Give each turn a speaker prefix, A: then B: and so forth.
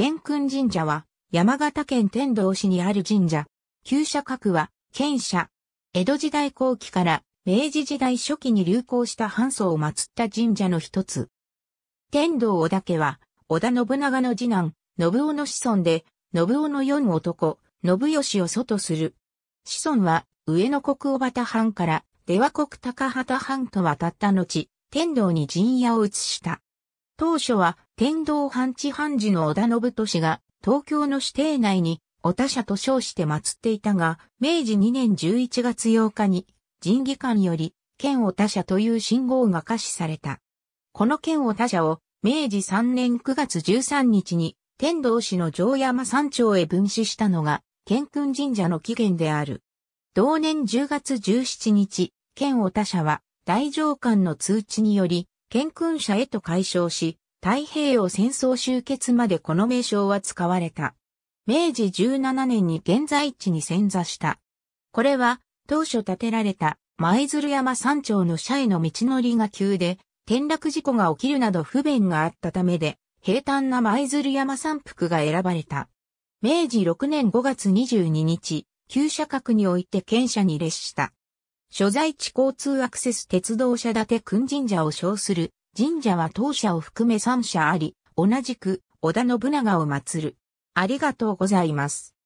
A: 元君神
B: 社は、山形県天童市にある神社。旧社格は、県社。江戸時代後期から明治時代初期に流行した半祖を祀った神社の一つ。天童小田家は、織田信長の次男、信夫の子孫で、信夫の四男、信義を祖とする。子孫は、上野国小畑藩から、出羽国高畑藩と渡った後、天童に陣屋を移した。当初は天道藩地藩寺の織田信俊が東京の指定内にお他社と称して祀っていたが、明治2年11月8日に人技官より県お他社という信号が可視された。この県お他社を明治3年9月13日に天道市の城山山頂へ分祀したのが県君神社の起源である。同年10月17日、県お他社は大上官の通知により建勲者へと解消し、太平洋戦争終結までこの名称は使われた。明治17年に現在地に潜座した。これは、当初建てられた舞鶴山山頂の社への道のりが急で、転落事故が起きるなど不便があったためで、平坦な舞鶴山山腹が選ばれた。明治6年5月22日、旧社閣において県社に列した。所在地交通アクセス鉄道社立君神社を称する神社は当社を含め3社あり、同じく織田信長を祀る。
A: ありがとうございます。